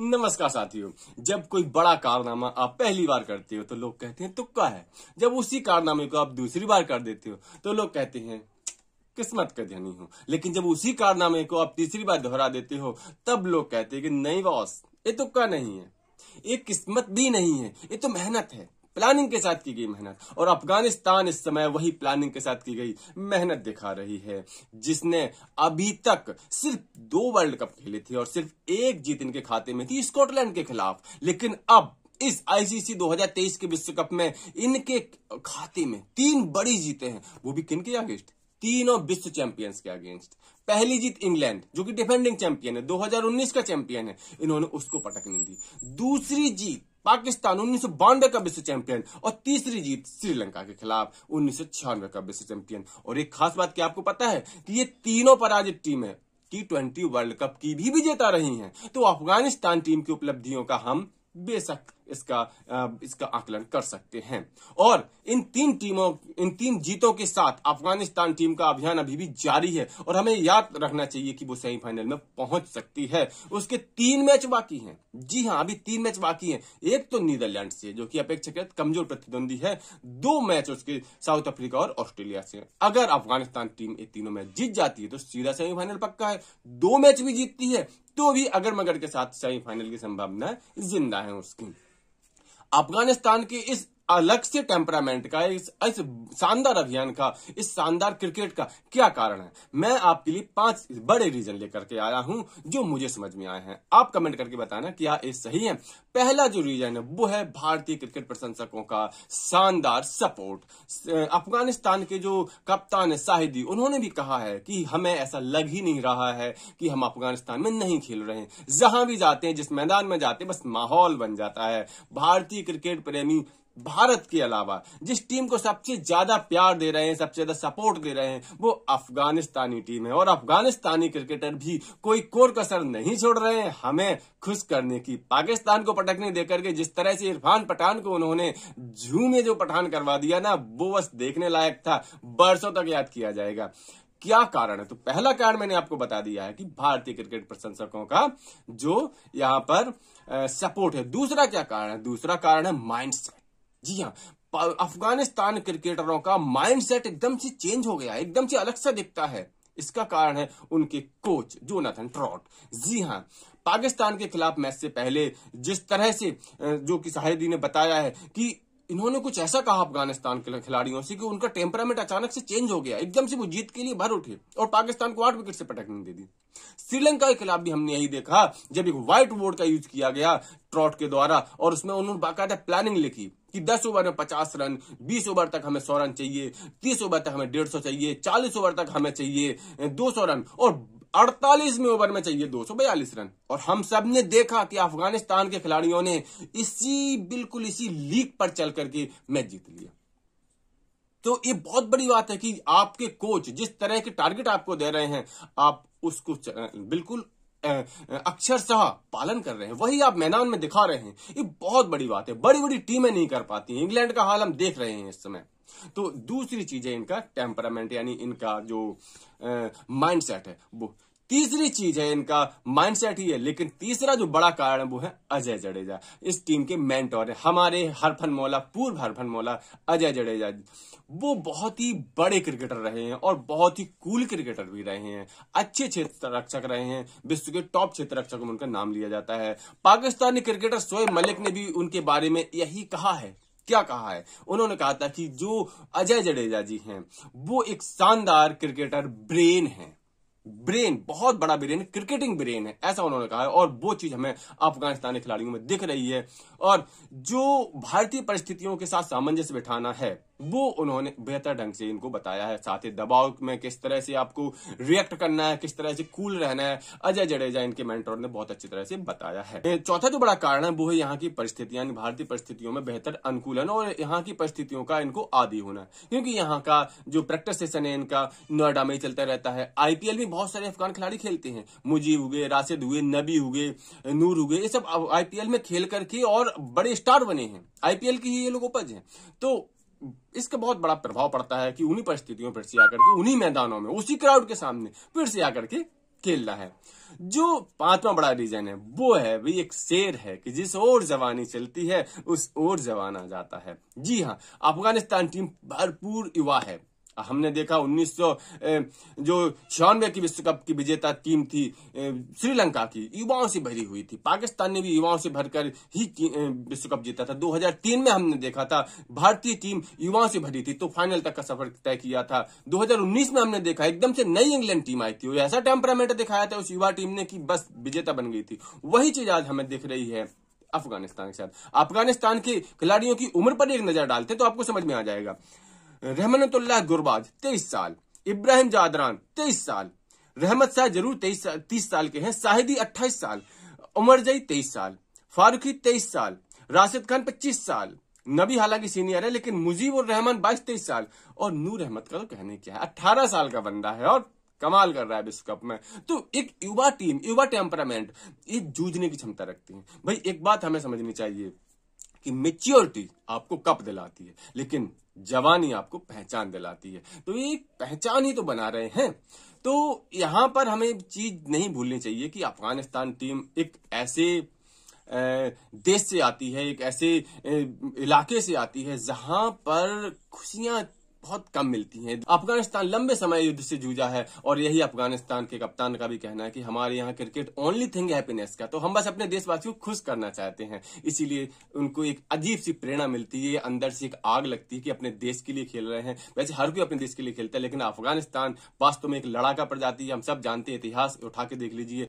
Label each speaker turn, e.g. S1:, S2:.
S1: नमस्कार साथियों जब कोई बड़ा कारनामा आप पहली बार करते हो तो लोग कहते हैं तुक्का है जब उसी कारनामे को आप दूसरी बार कर देते हो तो लोग कहते हैं किस्मत का धनी हो लेकिन जब उसी कारनामे को आप तीसरी बार दोहरा देते हो तब लोग कहते हैं कि नहीं बॉस ये तुक्का नहीं है ये किस्मत भी नहीं है ये तो मेहनत है प्लानिंग के साथ की गई मेहनत और अफगानिस्तान इस समय वही प्लानिंग के साथ की गई मेहनत दिखा रही है जिसने अभी तक सिर्फ दो वर्ल्ड कप खेले थे और सिर्फ एक जीत इनके खाते में थी स्कॉटलैंड के खिलाफ लेकिन अब इस आईसीसी 2023 के विश्व कप में इनके खाते में तीन बड़ी जीते हैं वो भी किन के अगेंस्ट तीनों विश्व चैंपियंस के अगेंस्ट पहली जीत इंग्लैंड जो कि डिफेंडिंग चैंपियन है 2019 का चैंपियन है इन्होंने उसको पटक नहीं दी दूसरी जीत पाकिस्तान उन्नीस का विश्व चैंपियन और तीसरी जीत श्रीलंका के खिलाफ उन्नीस का विश्व चैंपियन और एक खास बात क्या आपको पता है कि ये तीनों पराजित टीमें टी ट्वेंटी वर्ल्ड कप की भी विजेता रही हैं तो अफगानिस्तान टीम की उपलब्धियों का हम बेशक इसका इसका आकलन कर सकते हैं और इन तीन टीमों इन तीन जीतों के साथ अफगानिस्तान टीम का अभियान अभी भी जारी है और हमें याद रखना चाहिए कि वो सेमीफाइनल में पहुंच सकती है उसके तीन मैच बाकी हैं जी हाँ अभी तीन मैच बाकी हैं एक तो नीदरलैंड से जो कि अपेक्षाकृत कमजोर प्रतिद्वंदी है दो मैच उसके साउथ अफ्रीका और ऑस्ट्रेलिया से अगर अफगानिस्तान टीम ये तीनों मैच जीत जाती है तो सीधा सेमीफाइनल पक्का है दो मैच भी जीतती है तो भी अगर मगर के साथ सेमीफाइनल की संभावना जिंदा है उसकी अफगानिस्तान की इस अलग से टेम्परामेंट का इस, इस शानदार अभियान का इस शानदार क्रिकेट का क्या कारण है मैं आपके लिए पांच बड़े रीजन लेकर के आया हूं जो मुझे समझ में आए हैं आप कमेंट करके बताना क्या ये सही है पहला जो रीजन है वो है भारतीय क्रिकेट प्रशंसकों का शानदार सपोर्ट अफगानिस्तान के जो कप्तान है उन्होंने भी कहा है कि हमें ऐसा लग ही नहीं रहा है कि हम अफगानिस्तान में नहीं खेल रहे जहां भी जाते हैं जिस मैदान में जाते हैं बस माहौल बन जाता है भारतीय क्रिकेट प्रेमी भारत के अलावा जिस टीम को सबसे ज्यादा प्यार दे रहे हैं सबसे ज्यादा सपोर्ट दे रहे हैं वो अफगानिस्तानी टीम है और अफगानिस्तानी क्रिकेटर भी कोई कोर कसर नहीं छोड़ रहे हैं हमें खुश करने की पाकिस्तान को पटकने देकर के जिस तरह से इरफान पठान को उन्होंने झू में जो पठान करवा दिया ना वो बस देखने लायक था बरसों तक याद किया जाएगा क्या कारण है तो पहला कारण मैंने आपको बता दिया है कि भारतीय क्रिकेट प्रशंसकों का जो यहां पर सपोर्ट है दूसरा क्या कारण है दूसरा कारण है माइंडसेट जी हाँ अफगानिस्तान क्रिकेटरों का माइंडसेट एकदम से चेंज हो गया एकदम से अलग सा दिखता है इसका कारण है उनके कोच जोनाथन ट्रॉट जी हाँ पाकिस्तान के खिलाफ मैच से पहले जिस तरह से जो कि साहिदी ने बताया है कि इन्होंने कुछ ऐसा कहा अफगानिस्तान के खिलाड़ियों से कि उनका टेम्परामेंट अचानक से चेंज हो गया एकदम से वो जीत के लिए भर उठे और पाकिस्तान को आठ विकेट से पटकने दे दी श्रीलंका के खिलाफ भी हमने यही देखा जब एक व्हाइट बोर्ड का यूज किया गया ट्रॉट के द्वारा और उसमें उन्होंने बाकायदा प्लानिंग लिखी कि 10 ओवर में 50 रन 20 ओवर तक हमें 100 रन चाहिए 30 ओवर तक हमें 150 चाहिए 40 ओवर तक हमें चाहिए 200 रन और अड़तालीसवीं ओवर में चाहिए दो रन और हम सब ने देखा कि अफगानिस्तान के खिलाड़ियों ने इसी बिल्कुल इसी लीग पर चल करके मैच जीत लिया तो ये बहुत बड़ी बात है कि आपके कोच जिस तरह के टारगेट आपको दे रहे हैं आप उसको बिल्कुल अक्षरशाह पालन कर रहे हैं वही आप मैदान में दिखा रहे हैं ये बहुत बड़ी बात है बड़ी बड़ी टीमें नहीं कर पाती इंग्लैंड का हाल हम देख रहे हैं इस समय तो दूसरी चीज है इनका टेम्परामेंट यानी इनका जो माइंड सेट है वो तीसरी चीज है इनका माइंडसेट ही है लेकिन तीसरा जो बड़ा कारण वो है अजय जडेजा इस टीम के मेंटोर है हमारे हरफन मौला पूर्व हरफन मौला अजय जडेजा वो बहुत ही बड़े क्रिकेटर रहे हैं और बहुत ही कूल क्रिकेटर भी रहे हैं अच्छे क्षेत्र रक्षक रहे हैं विश्व के टॉप क्षेत्र रक्षक में उनका नाम लिया जाता है पाकिस्तानी क्रिकेटर सोए मलिक ने भी उनके बारे में यही कहा है क्या कहा है उन्होंने कहा था कि जो अजय जडेजा जी हैं वो एक शानदार क्रिकेटर ब्रेन है ब्रेन बहुत बड़ा ब्रेन क्रिकेटिंग ब्रेन है ऐसा उन्होंने कहा है और वो चीज हमें अफगानिस्तानी खिलाड़ियों में दिख रही है और जो भारतीय परिस्थितियों के साथ सामंजस्य बिठाना है वो उन्होंने बेहतर ढंग से इनको बताया है साथ ही दबाव में किस तरह से आपको रिएक्ट करना है किस तरह से कूल रहना है अजय जडेजा इनके मेंटोर ने बहुत अच्छी तरह से बताया है चौथा जो बड़ा कारण है वो है यहाँ की परिस्थितियां भारतीय परिस्थितियों में बेहतर अनुकूलन और यहाँ की परिस्थितियों का इनको आदि होना क्योंकि यहाँ का जो प्रैक्टिस सेशन है इनका नोएडा में चलता रहता है आईपीएल में बहुत सारे अफगान खिलाड़ी खेलते हैं मुजीब हुए राशिद हुए नबी हुए नूर हुए ये सब आईपीएल में खेल करके और बड़े स्टार बने हैं आईपीएल की ही ये लोग उपज है तो इसका बहुत बड़ा प्रभाव पड़ता है कि उन्हीं परिस्थितियों पर से आकर के उन्हीं मैदानों में उसी क्राउड के सामने फिर से आकर के खेल रहा है जो पांचवा बड़ा रीजन है वो है भाई एक शेर है कि जिस और जवानी चलती है उस और जवान आ जाता है जी हाँ अफगानिस्तान टीम भरपूर युवा है हमने देखा उन्नीस जो छियानवे की विश्व कप की विजेता टीम थी श्रीलंका की युवाओं से भरी हुई थी पाकिस्तान ने भी युवाओं से भरकर ही विश्व कप जीता था 2003 में हमने देखा था भारतीय टीम युवाओं से भरी थी तो फाइनल तक का सफर तय किया था 2019 में हमने देखा एकदम से नई इंग्लैंड टीम आई थी ऐसा टेम्परामेंट दिखाया था उस युवा टीम ने कि बस विजेता बन गई थी वही चीज आज हमें दिख रही है अफगानिस्तान के साथ अफगानिस्तान के खिलाड़ियों की उम्र पर एक नजर डालते तो आपको समझ में आ जाएगा रहमनतुल्ला गुरबाज तेईस साल इब्राहिम जादरान तेईस साल रहमत शाह जरूर तेईस तीस साल के हैं साहिदी अट्ठाईस साल उमर जई तेईस साल फारूखी तेईस साल राशिद खान पच्चीस साल नबी हालांकि सीनियर है लेकिन मुजीब और रहमान बाईस तेईस साल और नूर अहमद का तो कहने क्या है अट्ठारह साल का बंदा है और कमाल कर रहा है विश्व कप में तो एक युवा टीम युवा टेम्परामेंट ये जूझने की क्षमता रखती है भाई एक बात हमें समझनी चाहिए कि मेच्योरिटी आपको कप दिलाती है लेकिन जवानी आपको पहचान दिलाती है तो ये पहचान ही तो बना रहे हैं तो यहां पर हमें चीज नहीं भूलनी चाहिए कि अफगानिस्तान टीम एक ऐसे देश से आती है एक ऐसे इलाके से आती है जहां पर खुशियां बहुत कम मिलती हैं अफगानिस्तान लंबे समय युद्ध से जूझा है और यही अफगानिस्तान के कप्तान का भी कहना है कि हमारे यहाँ क्रिकेट ओनली थिंग हैप्पीनेस का तो हम बस अपने देशवासियों को खुश करना चाहते हैं इसीलिए उनको एक अजीब सी प्रेरणा मिलती है अंदर से एक आग लगती है कि अपने देश के लिए खेल रहे हैं वैसे हर कोई अपने देश के लिए खेलता है लेकिन अफगानिस्तान वास्तव में एक लड़ाका प्रजाति हम सब जानते हैं इतिहास उठा के देख लीजिए